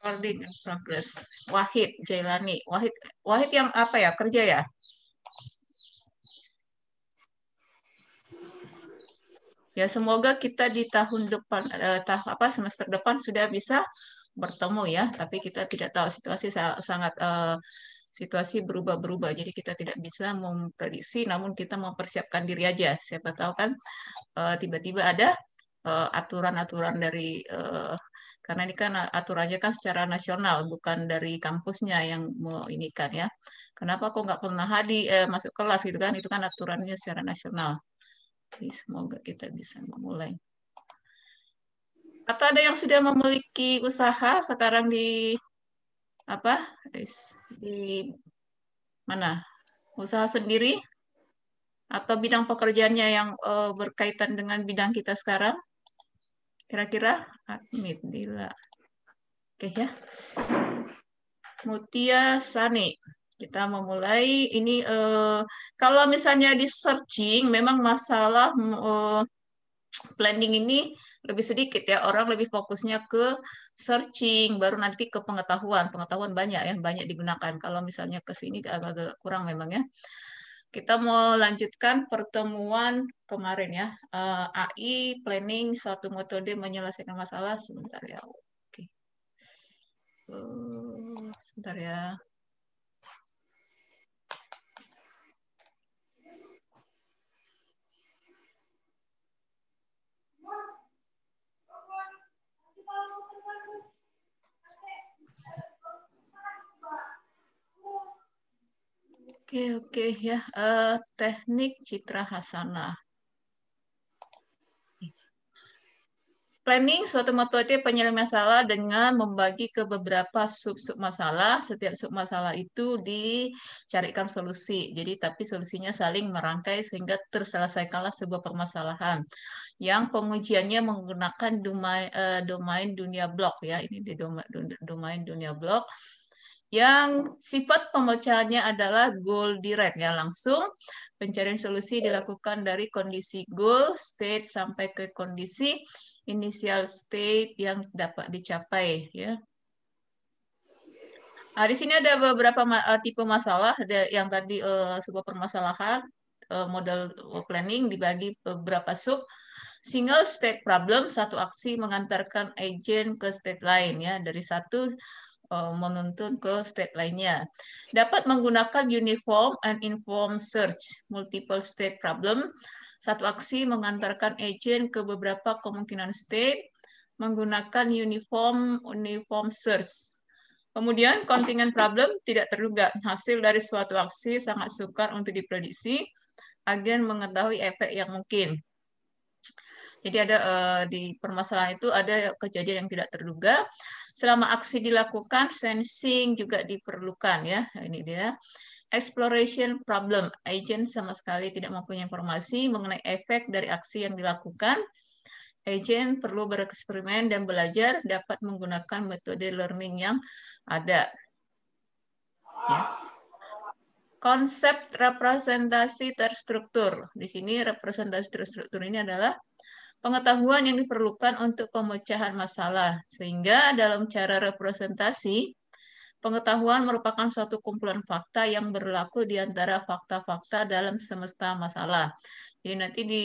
Recording in progress. Wahid Jailani. Wahid Wahid yang apa ya? Kerja ya? Ya semoga kita di tahun depan eh, tah, apa semester depan sudah bisa bertemu ya, tapi kita tidak tahu situasi sangat eh, situasi berubah-berubah. Jadi kita tidak bisa memprediksi namun kita mempersiapkan diri aja. Siapa tahu kan eh, tiba-tiba eh, ada aturan-aturan dari eh, karena ini kan aturannya kan secara nasional, bukan dari kampusnya yang mau ini kan ya. Kenapa kok nggak pernah hadi eh, masuk kelas gitu kan? Itu kan aturannya secara nasional. Jadi semoga kita bisa memulai. Atau ada yang sudah memiliki usaha sekarang di apa? Di mana? Usaha sendiri? atau bidang pekerjaannya yang eh, berkaitan dengan bidang kita sekarang? Kira-kira Admit Dila. Oke ya. Mutia Sani. Kita memulai ini uh, kalau misalnya di searching memang masalah uh, planning ini lebih sedikit ya orang lebih fokusnya ke searching baru nanti ke pengetahuan pengetahuan banyak ya, banyak digunakan kalau misalnya ke sini agak-agak kurang memang ya kita mau lanjutkan pertemuan kemarin ya. Eh, AI planning suatu metode menyelesaikan masalah sebentar ya. Oke. Okay. Eh, sebentar ya. Oke, oke ya. Uh, teknik citra hasanah. Planning suatu metode penyelesaian masalah dengan membagi ke beberapa sub-sub masalah. Setiap sub masalah itu dicarikan solusi. Jadi tapi solusinya saling merangkai sehingga terselesaikanlah sebuah permasalahan. Yang pengujiannya menggunakan domain, uh, domain dunia blok ya. Ini di domain, domain dunia blok yang sifat pemecahannya adalah goal direct ya langsung pencarian solusi dilakukan dari kondisi goal state sampai ke kondisi initial state yang dapat dicapai ya. Nah, di sini ada beberapa ah, tipe masalah yang tadi uh, sebuah permasalahan eh, model eh, planning dibagi beberapa sub single state problem satu aksi mengantarkan agent ke state lain ya dari satu Uh, menuntun ke state lainnya. Dapat menggunakan uniform and informed search, multiple state problem. Satu aksi mengantarkan agent ke beberapa kemungkinan state menggunakan uniform uniform search. Kemudian kontingen problem tidak terduga. Hasil dari suatu aksi sangat sukar untuk diprediksi. Agen mengetahui efek yang mungkin. Jadi ada uh, di permasalahan itu ada kejadian yang tidak terduga. Selama aksi dilakukan, sensing juga diperlukan ya. Ini dia. Exploration problem. Agent sama sekali tidak mempunyai informasi mengenai efek dari aksi yang dilakukan. Agent perlu bereksperimen dan belajar dapat menggunakan metode learning yang ada. Ya konsep representasi terstruktur. Di sini representasi terstruktur ini adalah pengetahuan yang diperlukan untuk pemecahan masalah. Sehingga dalam cara representasi, pengetahuan merupakan suatu kumpulan fakta yang berlaku di antara fakta-fakta dalam semesta masalah. Jadi nanti di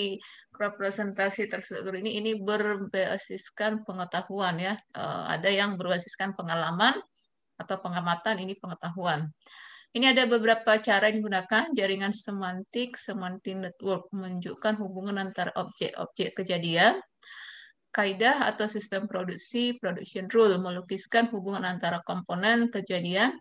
representasi tersebut ini ini berbasiskan pengetahuan ya. Eh, ada yang berbasiskan pengalaman atau pengamatan ini pengetahuan. Ini ada beberapa cara yang digunakan jaringan semantik, semantik network menunjukkan hubungan antara objek-objek kejadian. Kaidah atau sistem produksi, production rule, melukiskan hubungan antara komponen kejadian.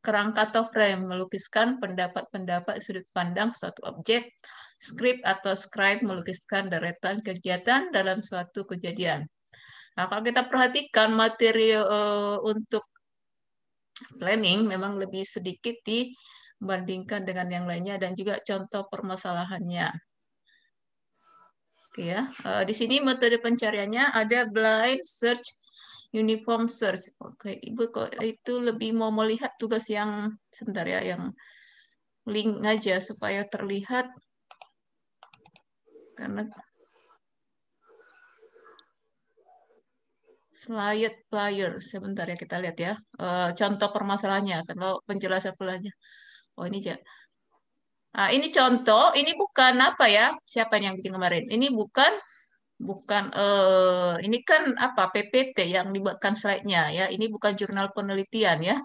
Kerangka atau frame, melukiskan pendapat-pendapat sudut pandang suatu objek. Script atau scribe, melukiskan deretan kegiatan dalam suatu kejadian. Nah, kalau kita perhatikan materi uh, untuk planning memang lebih sedikit dibandingkan dengan yang lainnya dan juga contoh permasalahannya. Oke ya, eh, di sini metode pencariannya ada blind search, uniform search. Oke, ibu kok itu lebih mau melihat tugas yang sebentar ya, yang link aja supaya terlihat karena slide player. Sebentar ya kita lihat ya. Uh, contoh permasalahannya kalau penjelasan pelannya. Oh ini ya. Nah, ini contoh, ini bukan apa ya? Siapa yang bikin kemarin? Ini bukan bukan uh, ini kan apa PPT yang dibuatkan slide-nya ya. Ini bukan jurnal penelitian ya.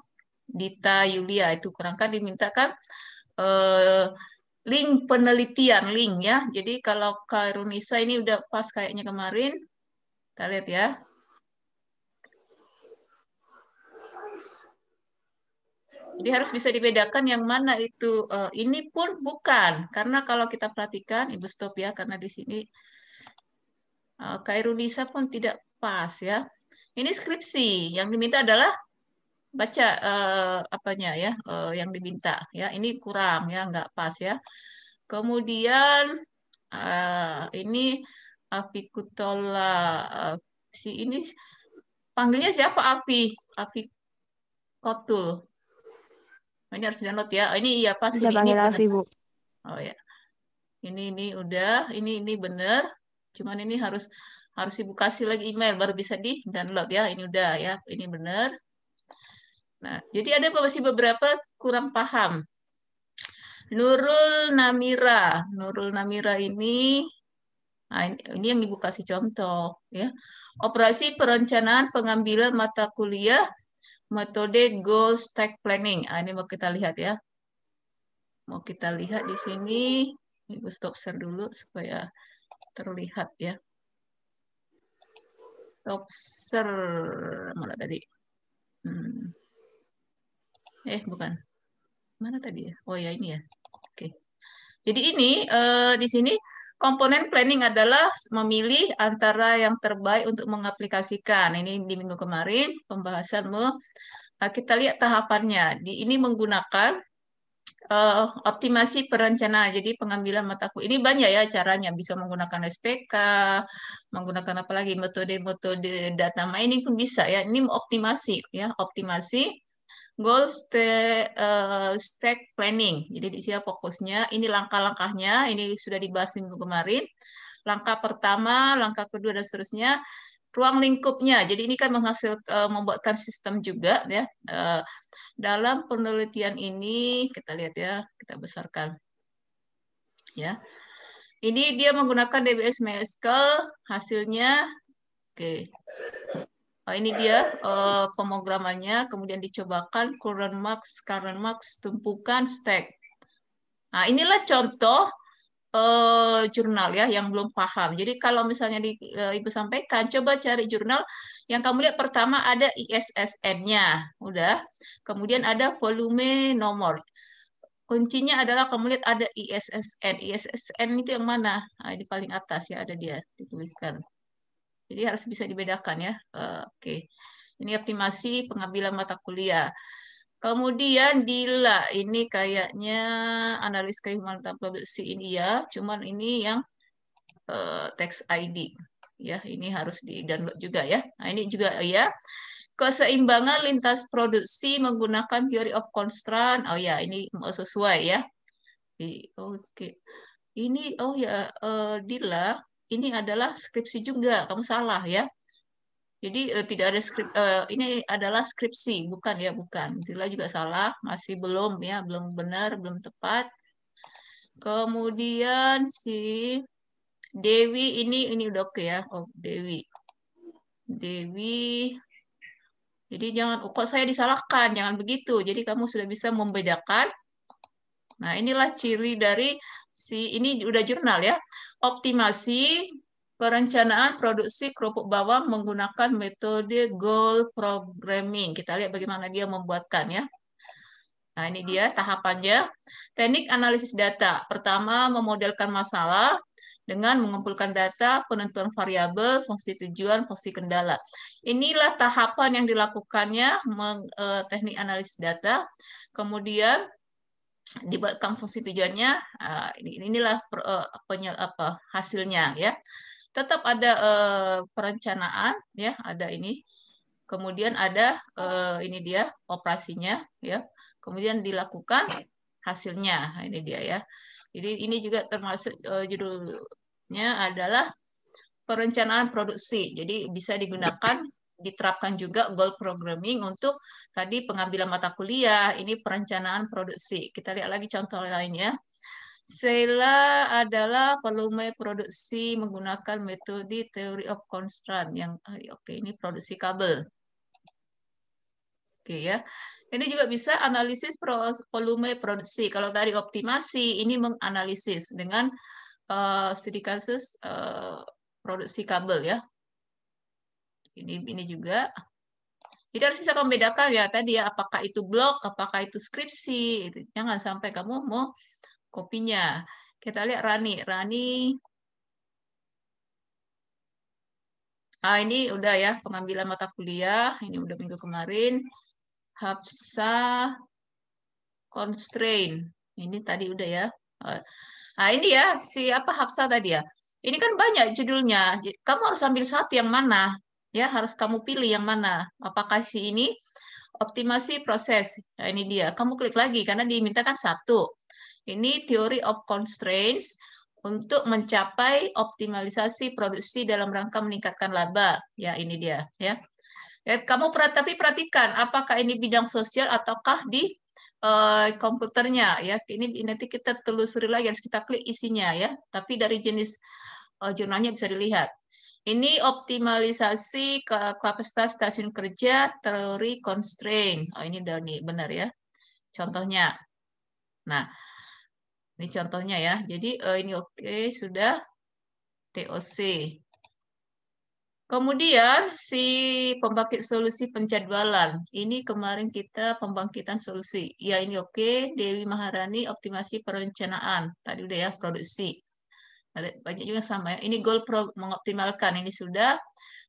Dita Yulia itu kurang kan dimintakan uh, link penelitian link ya. Jadi kalau Karunisa ini udah pas kayaknya kemarin. Kita lihat ya. Jadi harus bisa dibedakan yang mana itu uh, ini pun bukan karena kalau kita perhatikan Ibu stop ya karena di sini uh, eh, Kairunisa pun tidak pas ya. Ini skripsi yang diminta adalah baca uh, apanya ya uh, yang diminta ya ini kurang ya nggak pas ya. Kemudian uh, ini apikutola uh, si ini panggilnya siapa api api Oh, ini harus download ya. Oh, ini iya pas. Bisa panggil Bu. Oh ya. Ini ini udah, ini ini benar. Cuman ini harus harus ibu kasih lagi email baru bisa di download ya. Ini udah ya. Ini bener. Nah, jadi ada masih beberapa kurang paham. Nurul Namira, Nurul Namira ini nah ini yang ibu kasih contoh ya. Operasi perencanaan pengambilan mata kuliah metode goal stack planning. Nah, ini mau kita lihat ya. Mau kita lihat di sini. Ibu stop share dulu supaya terlihat ya. Stop share. Mana tadi? Hmm. Eh, bukan. Mana tadi ya? Oh ya, ini ya. Oke. Jadi ini uh, di sini komponen planning adalah memilih antara yang terbaik untuk mengaplikasikan. Ini di minggu kemarin pembahasanmu. Uh, kita lihat tahapannya. Ini menggunakan uh, optimasi perencana. Jadi pengambilan mataku ini banyak ya caranya. Bisa menggunakan SPK, menggunakan apalagi metode-metode data mining pun bisa ya. Ini optimasi ya, optimasi goal eh, stake, planning. Jadi di sini fokusnya ini langkah-langkahnya, ini sudah dibahas minggu kemarin. Langkah pertama, langkah kedua dan seterusnya. Ruang lingkupnya. Jadi ini kan menghasil eh, membuatkan sistem juga ya. Eh, dalam penelitian ini kita lihat ya, kita besarkan. Ya. Ini dia menggunakan DBS MySQL hasilnya oke. Okay. Uh, ini dia uh, pemrogramannya, kemudian dicobakan current max, current max, tumpukan stack. Nah, inilah contoh uh, jurnal ya yang belum paham. Jadi kalau misalnya di, uh, Ibu sampaikan, coba cari jurnal yang kamu lihat pertama ada ISSN-nya, udah. Kemudian ada volume nomor. Kuncinya adalah kamu lihat ada ISSN. ISSN itu yang mana? Nah, di paling atas ya ada dia dituliskan. Jadi harus bisa dibedakan ya. Eh, oke. Okay. Ini optimasi pengambilan mata kuliah. Kemudian Dila ini kayaknya analis kehimpunan produksi ini ya, cuman ini yang uh, eh, text ID ya, ini harus di-download juga ya. Nah, ini juga ya. Keseimbangan lintas produksi menggunakan teori of constraint. Oh ya, ini sesuai ya. Oke. Okay. Ini oh ya uh, Dila ini adalah skripsi juga, kamu salah ya. Jadi eh, tidak ada skrip eh, ini adalah skripsi, bukan ya, bukan. Tila juga salah, masih belum ya, belum benar, belum tepat. Kemudian si Dewi ini ini udah oke ya. Oh, Dewi. Dewi. Jadi jangan oh, kok saya disalahkan, jangan begitu. Jadi kamu sudah bisa membedakan. Nah, inilah ciri dari si ini udah jurnal ya, optimasi perencanaan produksi kerupuk bawang menggunakan metode goal programming. Kita lihat bagaimana dia membuatkan ya. Nah, ini dia tahapannya. Teknik analisis data. Pertama, memodelkan masalah dengan mengumpulkan data, penentuan variabel, fungsi tujuan, fungsi kendala. Inilah tahapan yang dilakukannya eh, teknik analisis data. Kemudian dibuatkan fungsi tujuannya uh, inilah per, uh, penye, apa hasilnya ya tetap ada uh, perencanaan ya ada ini kemudian ada uh, ini dia operasinya ya kemudian dilakukan hasilnya nah, ini dia ya jadi ini juga termasuk uh, judulnya adalah perencanaan produksi jadi bisa digunakan diterapkan juga goal programming untuk tadi pengambilan mata kuliah, ini perencanaan produksi. Kita lihat lagi contoh lainnya. Sela adalah volume produksi menggunakan metode theory of constraint yang eh, oke okay, ini produksi kabel. Oke okay, ya. Ini juga bisa analisis volume produksi. Kalau tadi optimasi, ini menganalisis dengan uh, eh, studi kasus uh, produksi kabel ya ini ini juga. Jadi harus bisa membedakan ya tadi ya apakah itu blog, apakah itu skripsi, itu jangan sampai kamu mau kopinya. Kita lihat Rani, Rani. Ah ini udah ya pengambilan mata kuliah, ini udah minggu kemarin. Hapsa constraint. Ini tadi udah ya. ah ini ya si apa Hapsa tadi ya. Ini kan banyak judulnya. Kamu harus ambil satu yang mana? Ya, harus kamu pilih yang mana. Apakah si ini optimasi proses? Nah, ini dia. Kamu klik lagi karena dimintakan satu. Ini teori of constraints untuk mencapai optimalisasi produksi dalam rangka meningkatkan laba. Ya, ini dia. Ya, ya kamu tapi perhatikan apakah ini bidang sosial ataukah di uh, komputernya. Ya, ini nanti kita telusuri lagi harus kita klik isinya ya. Tapi dari jenis uh, jurnalnya bisa dilihat. Ini optimalisasi ke kapasitas stasiun kerja teori constraint. Oh, ini udah benar ya. Contohnya. Nah, ini contohnya ya. Jadi eh, ini oke, okay, sudah TOC. Kemudian si pembangkit solusi penjadwalan. Ini kemarin kita pembangkitan solusi. Ya ini oke, okay. Dewi Maharani optimasi perencanaan. Tadi udah ya, produksi ada banyak juga sama ya. Ini goal pro mengoptimalkan ini sudah.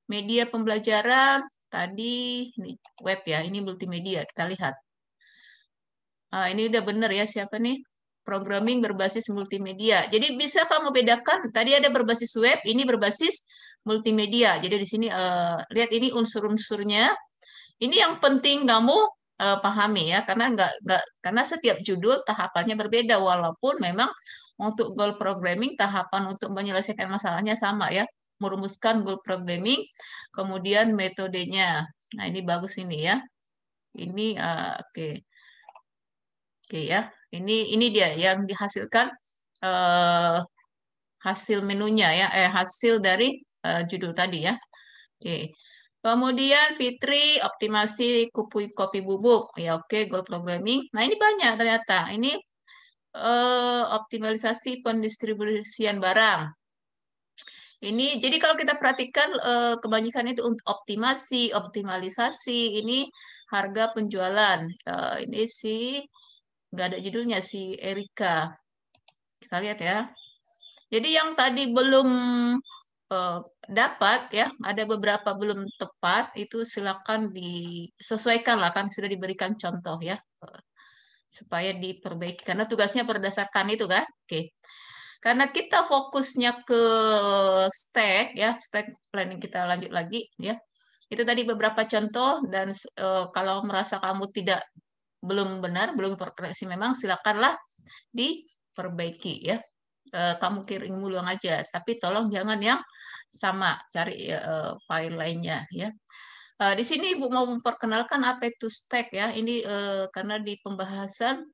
Media pembelajaran tadi ini web ya, ini multimedia kita lihat. Ah, ini udah benar ya siapa nih? Programming berbasis multimedia. Jadi bisa kamu bedakan tadi ada berbasis web, ini berbasis multimedia. Jadi di sini eh, lihat ini unsur-unsurnya. Ini yang penting kamu eh, pahami ya karena nggak nggak karena setiap judul tahapannya berbeda walaupun memang untuk goal programming, tahapan untuk menyelesaikan masalahnya sama ya, merumuskan goal programming, kemudian metodenya. Nah, ini bagus ini ya. Ini uh, oke. Okay. Oke okay, ya. Ini ini dia yang dihasilkan uh, hasil menunya ya, eh hasil dari uh, judul tadi ya. Oke. Okay. Kemudian Fitri optimasi kopi kopi bubuk. Ya oke, okay, goal programming. Nah, ini banyak ternyata. Ini Eh, optimalisasi pendistribusian barang. Ini jadi kalau kita perhatikan eh, kebanyakan itu untuk optimasi, optimalisasi ini harga penjualan. Eh, ini si nggak ada judulnya si Erika. Kita lihat ya. Jadi yang tadi belum dapat ya, ada beberapa belum tepat itu silakan disesuaikan lah kan sudah diberikan contoh ya supaya diperbaiki karena tugasnya berdasarkan itu kan oke karena kita fokusnya ke stack ya stack planning kita lanjut lagi ya itu tadi beberapa contoh dan e, kalau merasa kamu tidak belum benar belum perkreasi memang silakanlah diperbaiki ya e, kamu kirim ulang aja tapi tolong jangan yang sama cari e, file lainnya ya Uh, di sini Ibu mau memperkenalkan apa itu stack ya. Ini uh, karena di pembahasan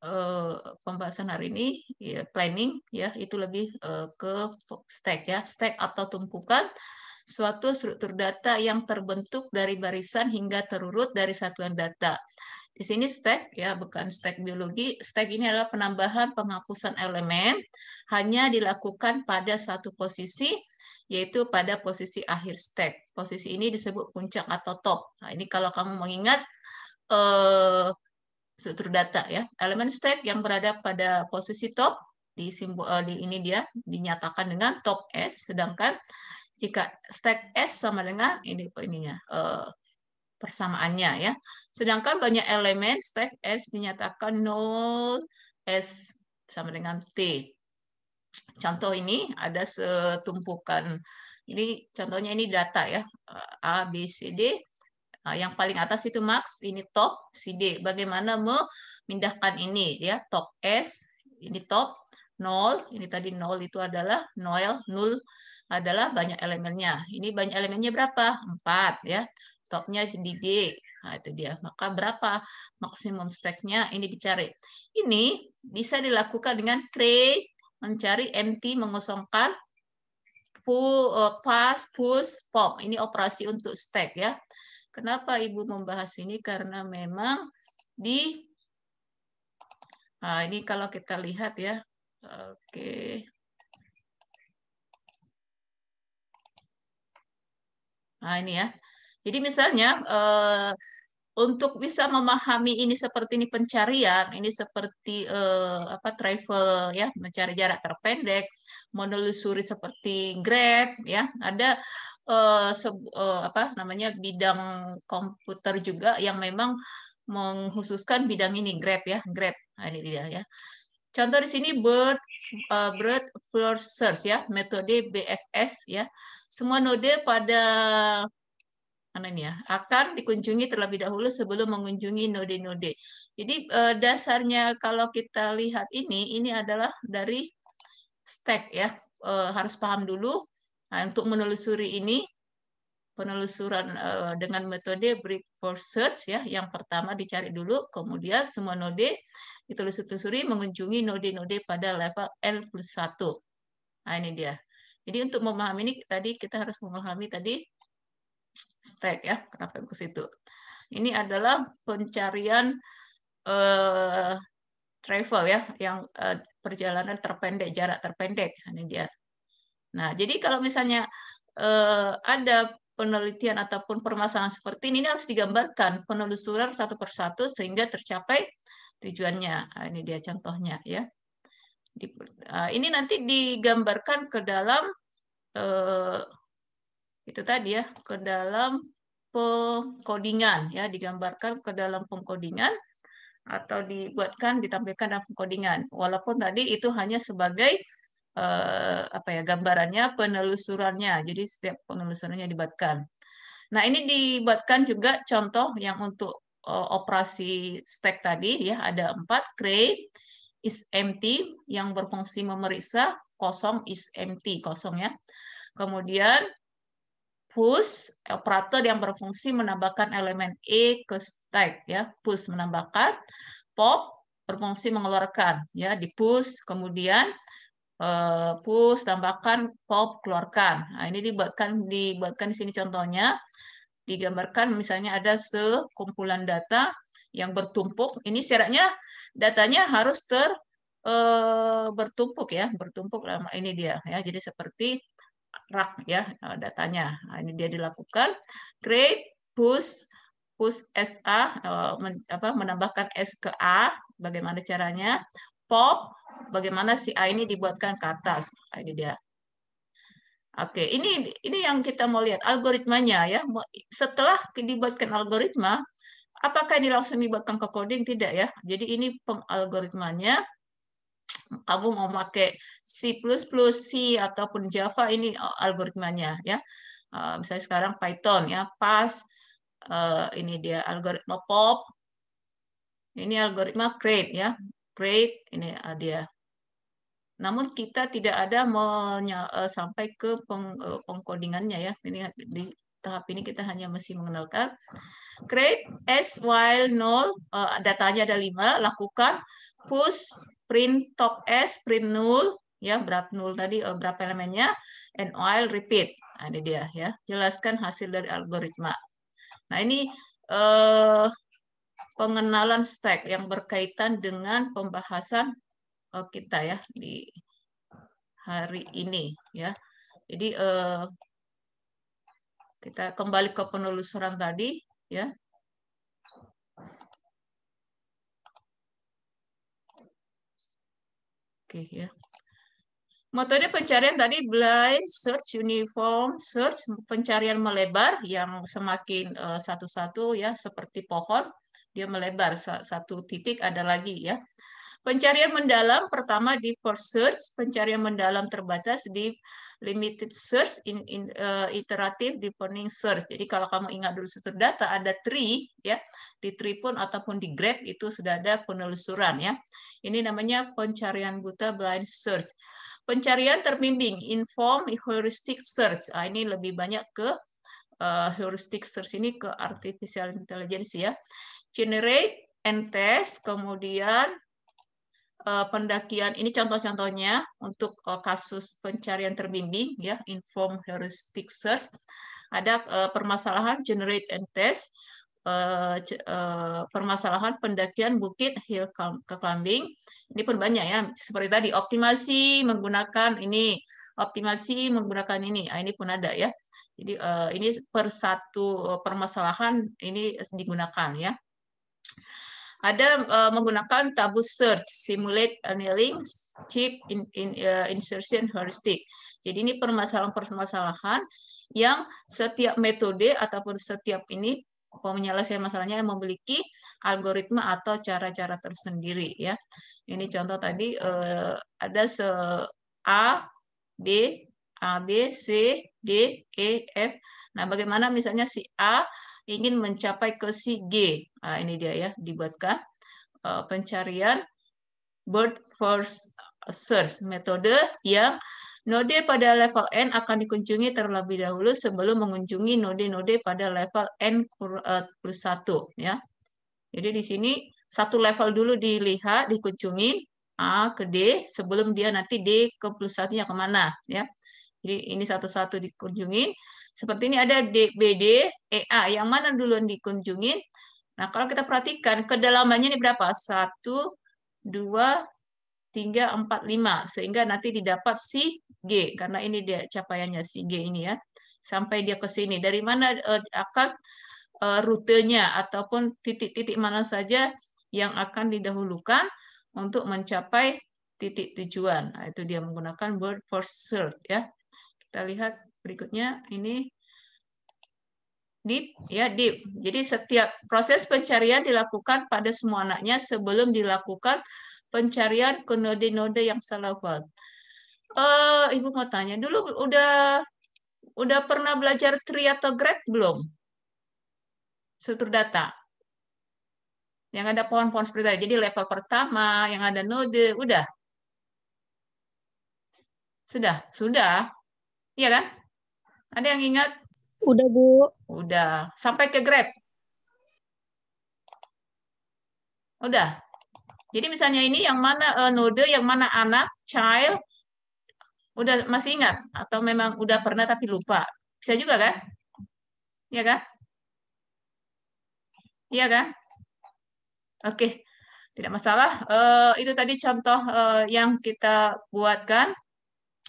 uh, pembahasan hari ini ya, planning ya itu lebih uh, ke stack ya. Stack atau tumpukan suatu struktur data yang terbentuk dari barisan hingga terurut dari satuan data. Di sini stack ya bukan stack biologi. Stack ini adalah penambahan penghapusan elemen hanya dilakukan pada satu posisi yaitu pada posisi akhir stack. Posisi ini disebut puncak atau top. Nah, ini kalau kamu mengingat eh, struktur data ya. Elemen stack yang berada pada posisi top di simbol eh, di ini dia dinyatakan dengan top S sedangkan jika stack S sama dengan ini ininya eh, persamaannya ya. Sedangkan banyak elemen stack S dinyatakan nol S sama dengan T contoh ini ada setumpukan ini contohnya ini data ya A B C D yang paling atas itu max ini top C D bagaimana memindahkan ini ya top S ini top nol ini tadi nol itu adalah noel nul adalah banyak elemennya ini banyak elemennya berapa empat ya topnya di D Nah, itu dia. Maka berapa maksimum stacknya ini dicari. Ini bisa dilakukan dengan create mencari empty mengosongkan pull eh, pass push pop ini operasi untuk stack ya kenapa ibu membahas ini karena memang di nah, ini kalau kita lihat ya oke nah ini ya jadi misalnya uh, untuk bisa memahami ini seperti ini pencarian, ini seperti eh, apa travel ya, mencari jarak terpendek, menelusuri seperti grab ya, ada eh, se, eh, apa namanya bidang komputer juga yang memang menghususkan bidang ini grab ya, grab. Nah, ini dia ya. Contoh di sini bird uh, bird first search ya, metode BFS ya. Semua node pada mana ini ya akan dikunjungi terlebih dahulu sebelum mengunjungi node-node. Jadi eh, dasarnya kalau kita lihat ini ini adalah dari stack ya eh, harus paham dulu nah, untuk menelusuri ini penelusuran dengan metode brute force search ya yang pertama dicari dulu kemudian semua node ditelusuri mengunjungi node-node pada level L plus 1. Nah ini dia. Jadi untuk memahami ini tadi kita harus memahami tadi stack ya kenapa ke situ ini adalah pencarian uh, travel ya yang uh, perjalanan terpendek jarak terpendek ini dia nah jadi kalau misalnya uh, ada penelitian ataupun permasalahan seperti ini, ini harus digambarkan penelusuran satu persatu sehingga tercapai tujuannya nah, ini dia contohnya ya di, uh, ini nanti digambarkan ke dalam uh, itu tadi ya ke dalam pengkodingan ya digambarkan ke dalam pengkodingan atau dibuatkan ditampilkan dalam pengkodingan walaupun tadi itu hanya sebagai eh, apa ya gambarannya penelusurannya jadi setiap penelusurannya dibuatkan nah ini dibuatkan juga contoh yang untuk eh, operasi stack tadi ya ada empat create is empty yang berfungsi memeriksa kosong is empty kosong ya kemudian push operator yang berfungsi menambahkan elemen e ke stack ya push menambahkan pop berfungsi mengeluarkan ya di push kemudian uh, eh, push tambahkan pop keluarkan nah, ini dibuatkan dibuatkan di sini contohnya digambarkan misalnya ada sekumpulan data yang bertumpuk ini syaratnya datanya harus ter uh, bertumpuk ya bertumpuk lama ini dia ya jadi seperti rak ya eh, datanya. Nah, ini dia dilakukan create push push SA eh, men, apa menambahkan S ke A bagaimana caranya pop bagaimana si A ini dibuatkan ke atas. Nah, ini dia. Oke, ini ini yang kita mau lihat algoritmanya ya. Setelah dibuatkan algoritma, apakah ini langsung dibuatkan ke coding tidak ya? Jadi ini pengalgoritmanya kamu mau pakai C++, C ataupun Java ini eh, algoritmanya ya. Eh, misalnya sekarang Python ya, PAS eh, ini dia algoritma POP. Ini algoritma create ya. Create ini dia. Namun kita tidak ada sampai ke pengkodingannya ya. Ini di tahap ini kita hanya masih mengenalkan create s while null datanya ada lima lakukan push print top S, print null, ya berapa null tadi eh, berapa elemennya, and while repeat. Nah, ini dia ya, jelaskan hasil dari algoritma. Nah ini eh, pengenalan stack yang berkaitan dengan pembahasan oh, kita ya di hari ini ya. Jadi eh, kita kembali ke penelusuran tadi ya Oke ya. Metode pencarian tadi blind search, uniform search, pencarian melebar yang semakin eh, satu-satu uh, ya seperti pohon dia melebar satu titik ada lagi ya. Pencarian mendalam pertama di first search, pencarian mendalam terbatas di limited search, in, in, uh, eh, iterative deepening search. Jadi kalau kamu ingat dulu struktur data ada tree ya di Tripun ataupun di Grab itu sudah ada penelusuran ya. Ini namanya pencarian buta blind search. Pencarian terbimbing inform heuristic search. Nah, ini lebih banyak ke uh, heuristic search ini ke artificial intelligence ya. Generate and test kemudian uh, pendakian ini contoh-contohnya untuk uh, kasus pencarian terbimbing ya inform heuristic search ada uh, permasalahan generate and test uh, permasalahan pendakian bukit hill climbing ini pun banyak ya seperti tadi optimasi menggunakan ini optimasi menggunakan ini nah, ini pun ada ya jadi uh, ini per satu permasalahan ini digunakan ya ada uh, menggunakan tabu search, simulate annealing, chip in, in, uh, insertion heuristic. Jadi ini permasalahan-permasalahan yang setiap metode ataupun setiap ini penyelesaian masalahnya yang memiliki algoritma atau cara-cara tersendiri ya. Ini contoh tadi eh, ada se A B A B C D E F. Nah, bagaimana misalnya si A ingin mencapai ke si G. Nah, ini dia ya dibuatkan eh, pencarian bird first search metode yang Node pada level N akan dikunjungi terlebih dahulu sebelum mengunjungi node-node pada level N eh, plus 1. Ya. Jadi di sini satu level dulu dilihat, dikunjungi A ke D sebelum dia nanti D ke plus 1-nya kemana. Ya. Jadi ini satu-satu dikunjungi. Seperti ini ada d b e a Yang mana duluan dikunjungi? Nah, kalau kita perhatikan, kedalamannya ini berapa? Satu dua. 3, 4, 5. Sehingga nanti didapat si G. Karena ini dia capaiannya si G ini ya. Sampai dia ke sini. Dari mana eh, akan eh, rutenya ataupun titik-titik mana saja yang akan didahulukan untuk mencapai titik tujuan. Nah, itu dia menggunakan word for search ya. Kita lihat berikutnya ini deep ya deep. Jadi setiap proses pencarian dilakukan pada semua anaknya sebelum dilakukan pencarian ke node-node yang salah kuat. Uh, eh, Ibu mau tanya, dulu udah udah pernah belajar tree atau grep belum? Struktur data. Yang ada pohon-pohon seperti tadi. Jadi level pertama, yang ada node, udah? Sudah? Sudah. Iya kan? Ada yang ingat? Udah, Bu. Udah. Sampai ke grep. Udah? Jadi misalnya ini yang mana uh, node, yang mana anak, child, udah masih ingat atau memang udah pernah tapi lupa. Bisa juga kan? Iya kan? Iya kan? Oke, tidak masalah. Uh, itu tadi contoh uh, yang kita buatkan,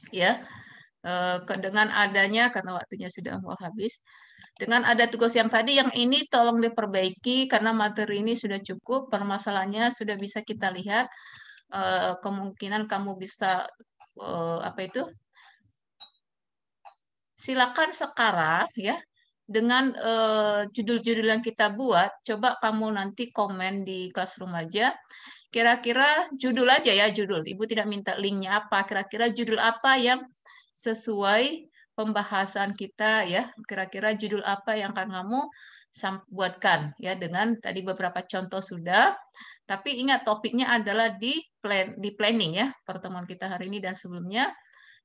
ya, uh, dengan adanya karena waktunya sudah mau habis. Dengan ada tugas yang tadi, yang ini tolong diperbaiki karena materi ini sudah cukup, permasalahannya sudah bisa kita lihat. Eh, kemungkinan kamu bisa eh, apa itu? Silakan sekarang ya dengan eh, judul -judul yang kita buat, coba kamu nanti komen di classroom aja. Kira-kira judul aja ya judul. Ibu tidak minta linknya apa. Kira-kira judul apa yang sesuai pembahasan kita ya kira-kira judul apa yang akan kamu buatkan ya dengan tadi beberapa contoh sudah tapi ingat topiknya adalah di plan di planning ya pertemuan kita hari ini dan sebelumnya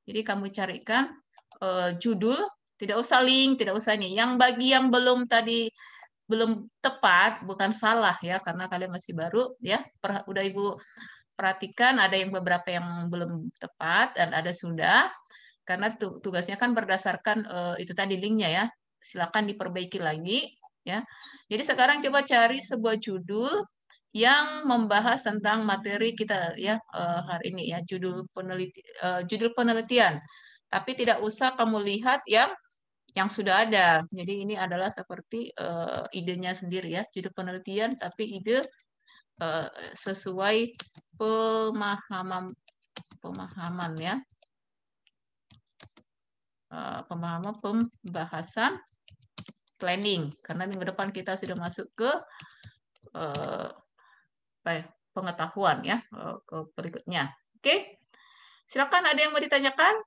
jadi kamu carikan uh, judul tidak usah link tidak usah ini yang bagi yang belum tadi belum tepat bukan salah ya karena kalian masih baru ya udah ibu perhatikan ada yang beberapa yang belum tepat dan ada sudah karena tugasnya kan berdasarkan uh, itu tadi linknya ya. Silakan diperbaiki lagi ya. Jadi sekarang coba cari sebuah judul yang membahas tentang materi kita ya uh, hari ini ya judul peneliti uh, judul penelitian. Tapi tidak usah kamu lihat yang yang sudah ada. Jadi ini adalah seperti uh, idenya sendiri ya judul penelitian tapi ide uh, sesuai pemahaman pemahaman ya Eh, pemahaman pembahasan planning karena minggu depan kita sudah masuk ke uh, pengetahuan ya ke berikutnya. Oke. Silakan ada yang mau ditanyakan?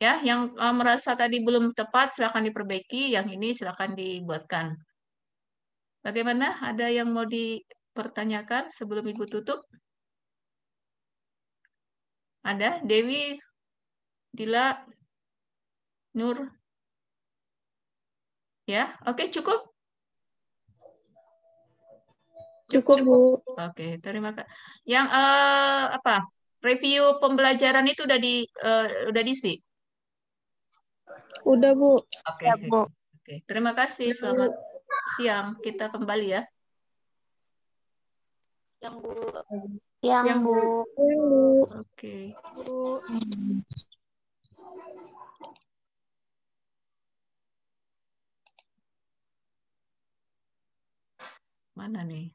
Ya, yang merasa tadi belum tepat silakan diperbaiki, yang ini silakan dibuatkan. Bagaimana? Ada yang mau dipertanyakan sebelum Ibu tutup? Ada? Dewi Dila, Nur. Ya, oke okay, cukup. Cukup, Bu. Oke, terima kasih. Yang uh, apa? Review pembelajaran itu udah di uh, udah diisi? Udah, Bu. Oke, ya, Bu. Oke, terima kasih. Selamat siang. Kita kembali ya. Yang Bu. Yang, Bu. Yang Bu. Oke. Bu. Manani.